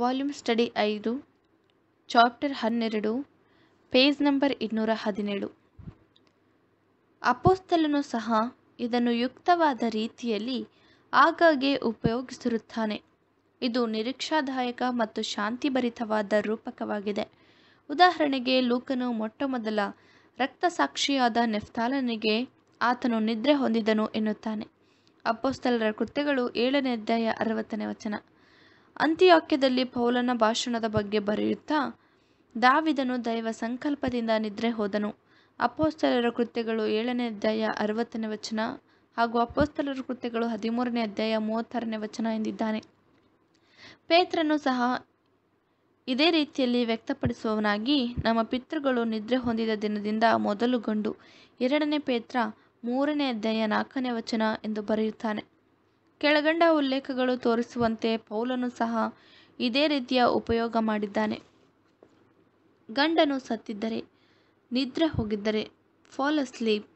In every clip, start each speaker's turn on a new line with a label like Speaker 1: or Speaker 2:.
Speaker 1: Volume study ಐದು chapter ಹನ್ನೆರಡು page number ಇನ್ನೂರ ಹದಿನೇಳು ಅಪೋಸ್ತಲನು ಸಹ ಇದನ್ನು ಯುಕ್ತವಾದ ರೀತಿಯಲ್ಲಿ ಆಗಾಗ್ಗೆ ಉಪಯೋಗಿಸಿರುತ್ತಾನೆ ಇದು ನಿರೀಕ್ಷಾದಾಯಕ ಮತ್ತು ಶಾಂತಿಭರಿತವಾದ ರೂಪಕವಾಗಿದೆ ಉದಾಹರಣೆಗೆ ಲೂಕನು ಮೊಟ್ಟಮೊದಲ ರಕ್ತಸಾಕ್ಷಿಯಾದ ನೆಫ್ತಾಲನಿಗೆ ಆತನು ನಿದ್ರೆ ಹೊಂದಿದನು ಎನ್ನುತ್ತಾನೆ ಅಪೋಸ್ತಲರ ಕೃತ್ಯಗಳು ಏಳನೇ ಅಧ್ಯಾಯ ಅರವತ್ತನೇ ವಚನ ಅಂತ್ಯೋಕ್ಯದಲ್ಲಿ ಪೌಲನ ಭಾಷಣದ ಬಗ್ಗೆ ಬರೆಯುತ್ತಾ ದಾವಿದನು ದೈವ ಸಂಕಲ್ಪದಿಂದ ನಿದ್ರೆ ಹೋದನು ಅಪೋಸ್ತಲರ ಕೃತ್ಯಗಳು ಏಳನೇ ಅಧ್ಯಾಯ ಅರವತ್ತನೇ ವಚನ ಹಾಗೂ ಅಪೋಸ್ತಲರ ಕೃತ್ಯಗಳು ಹದಿಮೂರನೇ ಅಧ್ಯಾಯ ಮೂವತ್ತಾರನೇ ವಚನ ಎಂದಿದ್ದಾನೆ ಪೇತ್ರನು ಸಹ ಇದೇ ರೀತಿಯಲ್ಲಿ ವ್ಯಕ್ತಪಡಿಸುವವನಾಗಿ ನಮ್ಮ ಪಿತೃಗಳು ನಿದ್ರೆ ಹೊಂದಿದ ದಿನದಿಂದ ಮೊದಲುಗೊಂಡು ಎರಡನೇ ಪೇತ್ರ ಮೂರನೇ ಅಧ್ಯಾಯ ನಾಲ್ಕನೇ ವಚನ ಎಂದು ಬರೆಯುತ್ತಾನೆ ಕೆಳಗಂಡ ಉಲ್ಲೇಖಗಳು ತೋರಿಸುವಂತೆ ಪೌಲನು ಸಹ ಇದೇ ರೀತಿಯ ಉಪಯೋಗ ಮಾಡಿದ್ದಾನೆ ಗಂಡನು ಸತ್ತಿದ್ದರೆ ನಿದ್ರೆ ಹೋಗಿದ್ದರೆ ಫಾಲ್ ಅಸ್ಲೀಪ್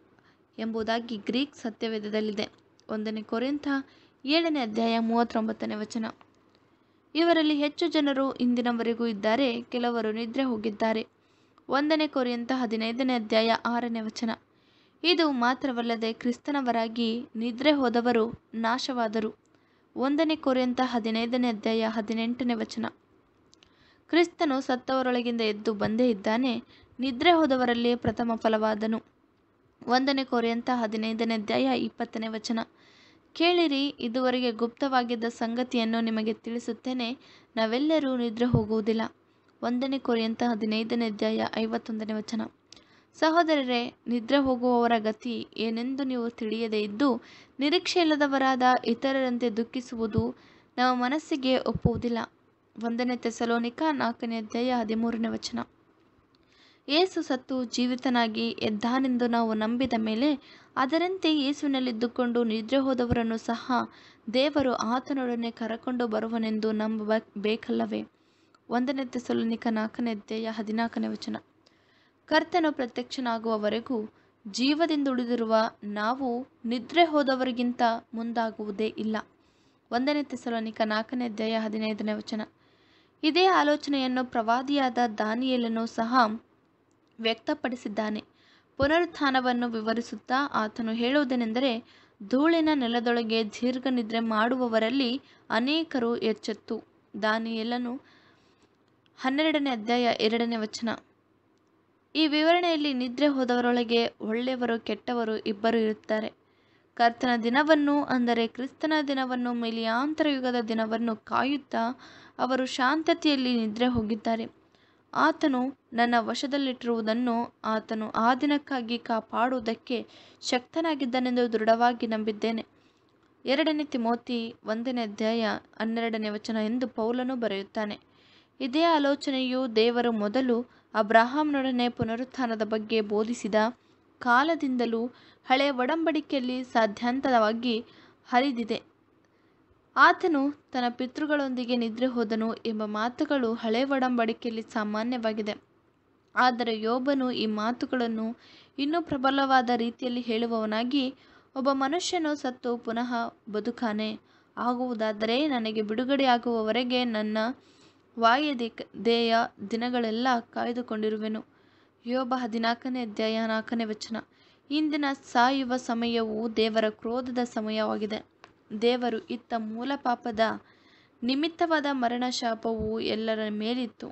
Speaker 1: ಎಂಬುದಾಗಿ ಗ್ರೀಕ್ ಸತ್ಯವೇದದಲ್ಲಿದೆ ಒಂದನೇ ಕೊರಿಂಥ ಏಳನೇ ಅಧ್ಯಾಯ ಮೂವತ್ತೊಂಬತ್ತನೇ ವಚನ ಇವರಲ್ಲಿ ಹೆಚ್ಚು ಜನರು ಇಂದಿನವರೆಗೂ ಇದ್ದಾರೆ ಕೆಲವರು ನಿದ್ರೆ ಹೋಗಿದ್ದಾರೆ ಒಂದನೇ ಕೊರಿಂಥ ಹದಿನೈದನೇ ಅಧ್ಯಾಯ ಆರನೇ ವಚನ ಇದು ಮಾತ್ರವಲ್ಲದೆ ಕ್ರಿಸ್ತನವರಾಗಿ ನಿದ್ರೆ ಹೋದವರು ನಾಶವಾದರು ಒಂದನೇ ಕೊರೆಯಂತ ಹದಿನೈದನೇ ಅಧ್ಯಾಯ ಹದಿನೆಂಟನೇ ವಚನ ಕ್ರಿಸ್ತನು ಸತ್ತವರೊಳಗಿಂದ ಎದ್ದು ಬಂದೇ ಇದ್ದಾನೆ ನಿದ್ರೆ ಹೋದವರಲ್ಲಿ ಪ್ರಥಮ ಫಲವಾದನು ಒಂದನೇ ಕೊರೆಯಂತ ಹದಿನೈದನೇ ಅಧ್ಯಾಯ ಇಪ್ಪತ್ತನೇ ವಚನ ಕೇಳಿರಿ ಇದುವರೆಗೆ ಗುಪ್ತವಾಗಿದ್ದ ಸಂಗತಿಯನ್ನು ನಿಮಗೆ ತಿಳಿಸುತ್ತೇನೆ ನಾವೆಲ್ಲರೂ ನಿದ್ರೆ ಹೋಗುವುದಿಲ್ಲ ಒಂದನೇ ಕೊರೆಯಂತ ಹದಿನೈದನೇ ಅಧ್ಯಾಯ ಐವತ್ತೊಂದನೇ ವಚನ ಸಹೋದರರೇ ನಿದ್ರೆ ಹೋಗುವವರ ಗತಿ ಏನೆಂದು ನೀವು ತಿಳಿಯದೇ ಇದ್ದು ನಿರೀಕ್ಷೆ ಇಲ್ಲದವರಾದ ಇತರರಂತೆ ದುಃಖಿಸುವುದು ನಮ್ಮ ಮನಸ್ಸಿಗೆ ಒಪ್ಪುವುದಿಲ್ಲ ಒಂದನೇ ತೆಸಲೋನಿಕ ನಾಲ್ಕನೇ ಅಧ್ಯಾಯ ಹದಿಮೂರನೇ ವಚನ ಏಸು ಸತ್ತು ಜೀವಿತನಾಗಿ ಎದ್ದಾನೆಂದು ನಾವು ನಂಬಿದ ಮೇಲೆ ಅದರಂತೆ ಯೇಸುವಿನಲ್ಲಿದ್ದುಕೊಂಡು ನಿದ್ರೆ ಹೋದವರನ್ನು ಸಹ ದೇವರು ಆತನೊಡನೆ ಕರಕೊಂಡು ಬರುವನೆಂದು ನಂಬಬೇಕಲ್ಲವೇ ಒಂದನೇ ತೆಸಲೋನಿಕ ನಾಲ್ಕನೇ ಅಧ್ಯಾಯ ಹದಿನಾಲ್ಕನೇ ವಚನ ಕರ್ತನು ಪ್ರತ್ಯಕ್ಷನಾಗುವವರೆಗೂ ಉಳಿದಿರುವ ನಾವು ನಿದ್ರೆ ಹೋದವರಿಗಿಂತ ಮುಂದಾಗುವುದೇ ಇಲ್ಲ ಒಂದನೇ ತೆಸಲೋನಿಕ ನಾಲ್ಕನೇ ಅಧ್ಯಾಯ ಹದಿನೈದನೇ ವಚನ ಇದೇ ಆಲೋಚನೆಯನ್ನು ಪ್ರವಾದಿಯಾದ ದಾನಿಯಲನ್ನು ಸಹ ವ್ಯಕ್ತಪಡಿಸಿದ್ದಾನೆ ಪುನರುತ್ಥಾನವನ್ನು ವಿವರಿಸುತ್ತಾ ಆತನು ಹೇಳುವುದೇನೆಂದರೆ ಧೂಳಿನ ನೆಲದೊಳಗೆ ದೀರ್ಘ ನಿದ್ರೆ ಮಾಡುವವರಲ್ಲಿ ಅನೇಕರು ಎಚ್ಚೆತ್ತು ದಾನಿಯಲನು ಹನ್ನೆರಡನೇ ಅಧ್ಯಾಯ ಎರಡನೇ ವಚನ ಈ ವಿವರಣೆಯಲ್ಲಿ ನಿದ್ರೆ ಹೋದವರೊಳಗೆ ಒಳ್ಳೆಯವರು ಕೆಟ್ಟವರು ಇಬ್ಬರು ಇರುತ್ತಾರೆ ಕರ್ತನ ದಿನವನ್ನು ಅಂದರೆ ಕ್ರಿಸ್ತನ ದಿನವನ್ನು ಮಿಲಿಯಾಂತರ ಯುಗದ ದಿನವನ್ನು ಕಾಯುತ್ತಾ ಅವರು ಶಾಂತತೆಯಲ್ಲಿ ನಿದ್ರೆ ಹೋಗಿದ್ದಾರೆ ಆತನು ನನ್ನ ವಶದಲ್ಲಿಟ್ಟಿರುವುದನ್ನು ಆತನು ಆ ದಿನಕ್ಕಾಗಿ ಕಾಪಾಡುವುದಕ್ಕೆ ಶಕ್ತನಾಗಿದ್ದನೆಂದು ದೃಢವಾಗಿ ನಂಬಿದ್ದೇನೆ ಎರಡನೇ ತಿಮೋತಿ ಒಂದನೇ ಅಧ್ಯಾಯ ಹನ್ನೆರಡನೇ ವಚನ ಎಂದು ಪೌಲನು ಬರೆಯುತ್ತಾನೆ ಇದೇ ಆಲೋಚನೆಯು ದೇವರು ಮೊದಲು ಅಬ್ರಹಾಂನೊಡನೆ ಪುನರುತ್ಥಾನದ ಬಗ್ಗೆ ಬೋಧಿಸಿದ ಕಾಲದಿಂದಲೂ ಹಳೆಯ ಒಡಂಬಡಿಕೆಯಲ್ಲಿ ಸಾಧ್ಯಾಂತರವಾಗಿ ಹರಿದಿದೆ. ಆತನು ತನ್ನ ಪಿತೃಗಳೊಂದಿಗೆ ನಿದ್ರೆ ಹೋದನು ಎಂಬ ಮಾತುಗಳು ಹಳೆ ಒಡಂಬಡಿಕೆಯಲ್ಲಿ ಸಾಮಾನ್ಯವಾಗಿದೆ. ಆದರೆ ಯೋಬನು ಈ ಮಾತುಗಳನ್ನು ಇನ್ನೂ ಪ್ರಬಲವಾದ ರೀತಿಯಲ್ಲಿ ಹೇಳುವವನಾಗಿ, ಒಬ್ಬ ಮನುಷ್ಯನು ಸತ್ತು ಪುನಃ ಬದುಕಾನೆ ಆಗುವುದಾದರೆ, ನನಗೆ ಬಿಡುಗಡೆಯಾಗುವವರೆಗೆ ನನ್ನ ವಾಯುದೇಯ ದಿನಗಳೆಲ್ಲ ಕಾಯ್ದುಕೊಂಡಿರುವೆನು. ಯೋಬ ಹದಿನಾಲ್ಕನೇ ಅಧ್ಯಾಯ ನಾಲ್ಕನೇ ವಚನ. ಇಂದಿನ ಸಾಯುವ ಸಮಯವು ದೇವರ ಕ್ರೋಧದ ಸಮಯವಾಗಿದೆ. ದೇವರು ಇತ್ತ ಮೂಲ ಪಾಪದ ನಿಮಿತ್ತವಾದ ಮರಣ ಶಾಪವು ಎಲ್ಲರ ಮೇಲಿತ್ತು.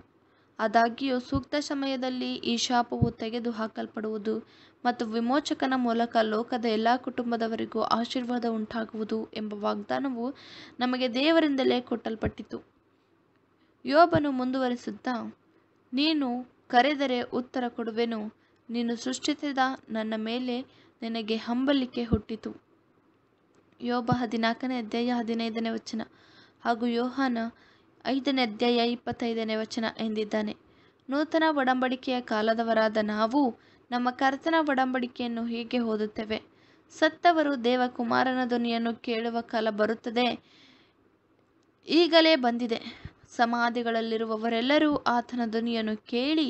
Speaker 1: ಆದಾಗ್ಯೂ ಸೂಕ್ತ ಸಮಯದಲ್ಲಿ ಈ ಶಾಪವು ತೆಗೆದು ಹಾಕಲ್ಪಡುವುದು ಮತ್ತು ವಿಮೋಚಕನ ಮೂಲಕ ಲೋಕದ ಎಲ್ಲ ಕುಟುಂಬದವರಿಗೂ ಆಶೀರ್ವಾದ ಉಂಟಾಗುವುದು ಎಂಬ ವಾಗ್ದಾನವು ನಮಗೆ ದೇವರಿಂದಲೇ ಕೊಟ್ಟಲ್ಪಟ್ಟಿತು. ಯೋಬನು ಮುಂದುವರಿಸುತ್ತಾ ನೀನು ಕರೆದರೆ ಉತ್ತರ ಕೊಡುವೆನು ನೀನು ಸೃಷ್ಟಿಸಿದ ನನ್ನ ಮೇಲೆ ನಿನಗೆ ಹಂಬಲಿಕೆ ಹುಟ್ಟಿತು ಯೋಬ ಹದಿನಾಲ್ಕನೇ ಅಧ್ಯಾಯ ಹದಿನೈದನೇ ವಚನ ಹಾಗೂ ಯೋಹಾನ ಐದನೇ ಅಧ್ಯಾಯ ಇಪ್ಪತ್ತೈದನೇ ವಚನ ಎಂದಿದ್ದಾನೆ ನೂತನ ಒಡಂಬಡಿಕೆಯ ಕಾಲದವರಾದ ನಾವು ನಮ್ಮ ಕರ್ತನ ಒಡಂಬಡಿಕೆಯನ್ನು ಹೀಗೆ ಓದುತ್ತೇವೆ ಸತ್ತವರು ದೇವಕುಮಾರನ ಧ್ವನಿಯನ್ನು ಕೇಳುವ ಕಾಲ ಬರುತ್ತದೆ ಈಗಲೇ ಬಂದಿದೆ ಸಮಾಧಿಗಳಲ್ಲಿರುವವರೆಲ್ಲರೂ ಆತನ ಧ್ವನಿಯನ್ನು ಕೇಳಿ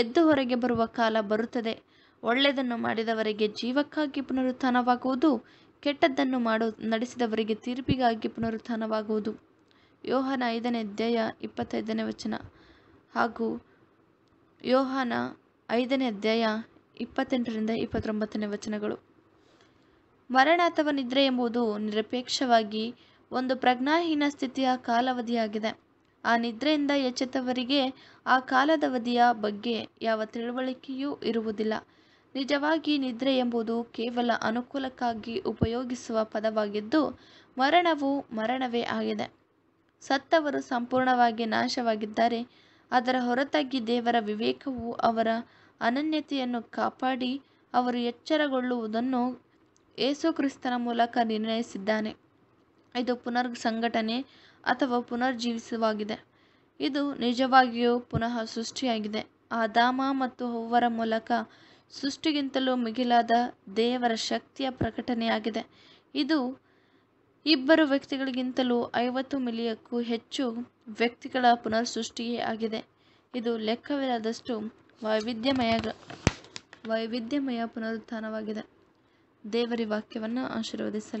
Speaker 1: ಎದ್ದು ಹೊರಗೆ ಬರುವ ಕಾಲ ಬರುತ್ತದೆ ಒಳ್ಳೆಯದನ್ನು ಮಾಡಿದವರಿಗೆ ಜೀವಕ್ಕಾಗಿ ಪುನರುತ್ಥಾನವಾಗುವುದು ಕೆಟ್ಟದ್ದನ್ನು ಮಾಡು ನಡೆಸಿದವರಿಗೆ ತೀರ್ಪಿಗಾಗಿ ಪುನರುತ್ಥಾನವಾಗುವುದು ಯೋಹನ ಐದನೇ ಅಧ್ಯಾಯ ಇಪ್ಪತ್ತೈದನೇ ವಚನ ಹಾಗೂ ಯೋಹನ ಐದನೇ ಅಧ್ಯಾಯ ಇಪ್ಪತ್ತೆಂಟರಿಂದ ಇಪ್ಪತ್ತೊಂಬತ್ತನೇ ವಚನಗಳು ಮರಣ ಅಥವಾ ನಿದ್ರೆ ಎಂಬುದು ನಿರಪೇಕ್ಷವಾಗಿ ಒಂದು ಪ್ರಜ್ಞಾಹೀನ ಸ್ಥಿತಿಯ ಕಾಲಾವಧಿಯಾಗಿದೆ ಆ ನಿದ್ರೆಯಿಂದ ಎಚ್ಚೆತ್ತವರಿಗೆ ಆ ಕಾಲದವಧಿಯ ಬಗ್ಗೆ ಯಾವ ತಿಳುವಳಿಕೆಯೂ ಇರುವುದಿಲ್ಲ ನಿಜವಾಗಿ ನಿದ್ರೆ ಎಂಬುದು ಕೇವಲ ಅನುಕೂಲಕ್ಕಾಗಿ ಉಪಯೋಗಿಸುವ ಪದವಾಗಿದ್ದು ಮರಣವು ಮರಣವೇ ಆಗಿದೆ ಸತ್ತವರು ಸಂಪೂರ್ಣವಾಗಿ ನಾಶವಾಗಿದ್ದಾರೆ ಅದರ ಹೊರತಾಗಿ ದೇವರ ವಿವೇಕವು ಅವರ ಅನನ್ಯತೆಯನ್ನು ಕಾಪಾಡಿ ಅವರು ಎಚ್ಚರಗೊಳ್ಳುವುದನ್ನು ಏಸುಕ್ರಿಸ್ತನ ಮೂಲಕ ನಿರ್ಣಯಿಸಿದ್ದಾನೆ ಇದು ಪುನರ್ ಸಂಘಟನೆ ಅಥವಾ ಪುನರ್ಜೀವಿಸುವಾಗಿದೆ ಇದು ನಿಜವಾಗಿಯೂ ಪುನಃ ಸೃಷ್ಟಿಯಾಗಿದೆ ಆದಾಮ ಮತ್ತು ಹೂವರ ಮೂಲಕ ಸೃಷ್ಟಿಗಿಂತಲೂ ಮಿಗಿಲಾದ ದೇವರ ಶಕ್ತಿಯ ಪ್ರಕಟಣೆಯಾಗಿದೆ ಇದು ಇಬ್ಬರು ವ್ಯಕ್ತಿಗಳಿಗಿಂತಲೂ ಐವತ್ತು ಮಿಲಿಯಕ್ಕೂ ಹೆಚ್ಚು ವ್ಯಕ್ತಿಗಳ ಪುನರ್ ಸೃಷ್ಟಿಯೇ ಆಗಿದೆ ಇದು ಲೆಕ್ಕವಿಲ್ಲದಷ್ಟು ವೈವಿಧ್ಯಮಯ ವೈವಿಧ್ಯಮಯ ಪುನರುತ್ಥಾನವಾಗಿದೆ ದೇವರಿ ವಾಕ್ಯವನ್ನು ಆಶೀರ್ವದಿಸಲಿ